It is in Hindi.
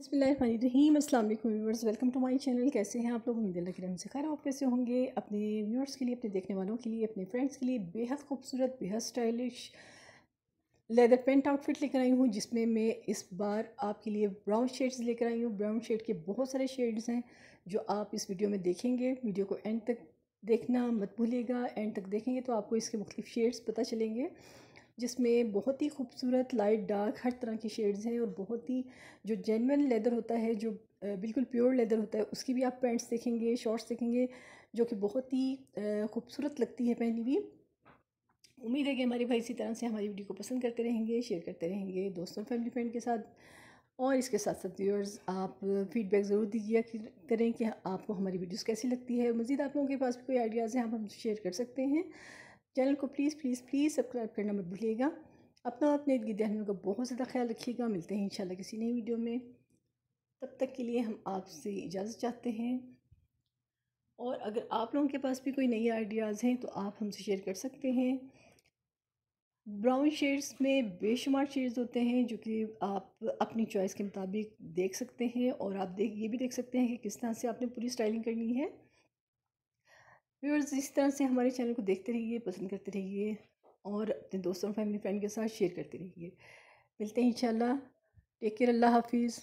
बसमीम viewers welcome to my channel कैसे हैं आप लोग उम्मीद अल्लाह के से खैर आप कैसे होंगे अपने व्यूअर्स के लिए अपने देखने वालों के लिए अपने फ्रेंड्स के लिए बेहद खूबसूरत बेहद स्टाइलिश लेदर पेंट आउटफिट लेकर आई हूँ जिसमें मैं इस बार आपके लिए ब्राउन शेड्स लेकर आई हूँ ब्राउन शेड के बहुत सारे शेड्स हैं जो आप इस वीडियो में देखेंगे वीडियो को एंड तक देखना मत भूलिएगा एंड तक देखेंगे तो आपको इसके मुख्तु शेड्स पता चलेंगे जिसमें बहुत ही खूबसूरत लाइट डार्क हर तरह के शेड्स हैं और बहुत ही जो जेनवन लेदर होता है जो बिल्कुल प्योर लेदर होता है उसकी भी आप पैंट्स देखेंगे शॉर्ट्स देखेंगे जो कि बहुत ही खूबसूरत लगती है पहनी हुई उम्मीद है कि हमारे भाई इसी तरह से हमारी वीडियो को पसंद करते रहेंगे शेयर करते रहेंगे दोस्तों फैमिली फ्रेंड के साथ और इसके साथ साथ व्यूअर्स आप फीडबैक ज़रूर दीजिए करें कि आपको हमारी वीडियोस कैसी लगती है मज़ीद आप लोगों के पास भी कोई आइडियाज़ हैं आप हम शेयर कर सकते हैं चैनल को प्लीज़ प्लीज़ प्लीज़ सब्सक्राइब करना मत भूलिएगा अपना अपने ईद गिदहनों का बहुत ज़्यादा ख्याल रखिएगा मिलते हैं इंशाल्लाह किसी नई वीडियो में तब तक के लिए हम आपसे इजाज़त चाहते हैं और अगर आप लोगों के पास भी कोई नई आइडियाज़ हैं तो आप हमसे शेयर कर सकते हैं ब्राउन शेड्स में बेशुमार शेड्स होते हैं जो कि आप अपनी चॉइस के मुताबिक देख सकते हैं और आप देख ये भी देख सकते हैं कि किस तरह से आपने पूरी स्टाइलिंग करनी है व्यूअर्स इस तरह से हमारे चैनल को देखते रहिए पसंद करते रहिए और अपने दोस्तों और फैमिली फ्रेंड के साथ शेयर करते रहिए मिलते हैं इंशाल्लाह टेक केयर अल्लाह हाफिज़